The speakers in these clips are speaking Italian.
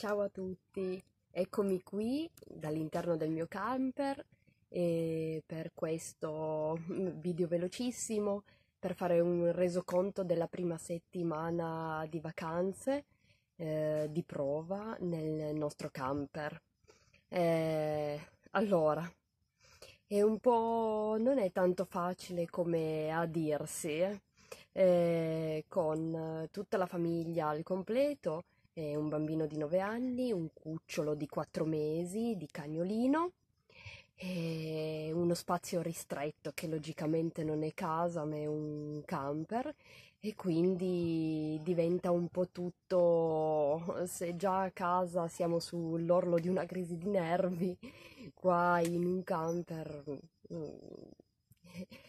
Ciao a tutti, eccomi qui dall'interno del mio camper per questo video velocissimo per fare un resoconto della prima settimana di vacanze eh, di prova nel nostro camper. Eh, allora, è un po' non è tanto facile come a dirsi, eh, con tutta la famiglia al completo eh, un bambino di 9 anni, un cucciolo di 4 mesi di cagnolino, eh, uno spazio ristretto che logicamente non è casa ma è un camper e quindi diventa un po' tutto, se già a casa siamo sull'orlo di una crisi di nervi, qua in un camper mm,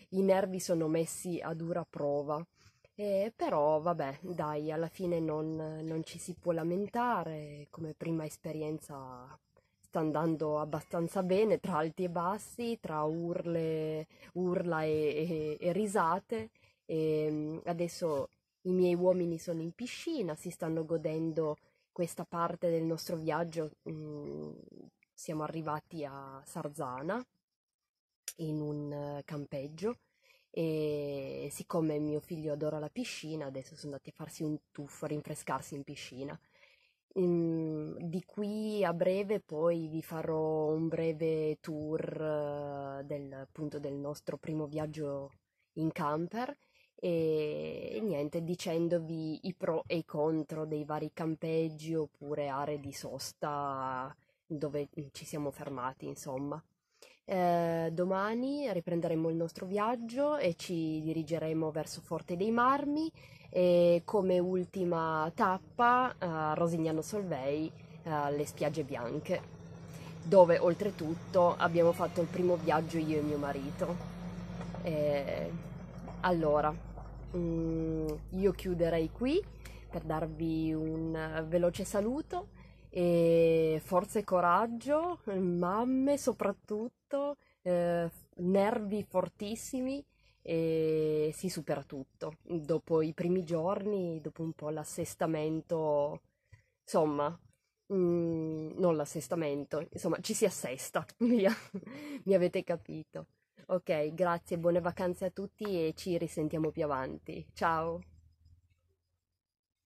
i nervi sono messi a dura prova. Eh, però vabbè, dai, alla fine non, non ci si può lamentare, come prima esperienza sta andando abbastanza bene, tra alti e bassi, tra urle, urla e, e, e risate. E ehm, adesso i miei uomini sono in piscina, si stanno godendo questa parte del nostro viaggio. Mm, siamo arrivati a Sarzana in un eh, campeggio e siccome mio figlio adora la piscina, adesso sono andati a farsi un tuffo, a rinfrescarsi in piscina. Mm, di qui a breve poi vi farò un breve tour eh, del, appunto, del nostro primo viaggio in camper e, e, niente dicendovi i pro e i contro dei vari campeggi oppure aree di sosta dove ci siamo fermati insomma eh, domani riprenderemo il nostro viaggio e ci dirigeremo verso Forte dei Marmi e come ultima tappa a eh, Rosignano Solvei, eh, le spiagge bianche, dove oltretutto abbiamo fatto il primo viaggio io e mio marito. allora, mm, io chiuderei qui per darvi un veloce saluto e forza e coraggio, mamme soprattutto, eh, nervi fortissimi e si supera tutto. Dopo i primi giorni, dopo un po' l'assestamento, insomma, Mm, non l'assestamento, insomma, ci si assesta, via. mi avete capito. Ok, grazie, buone vacanze a tutti e ci risentiamo più avanti. Ciao!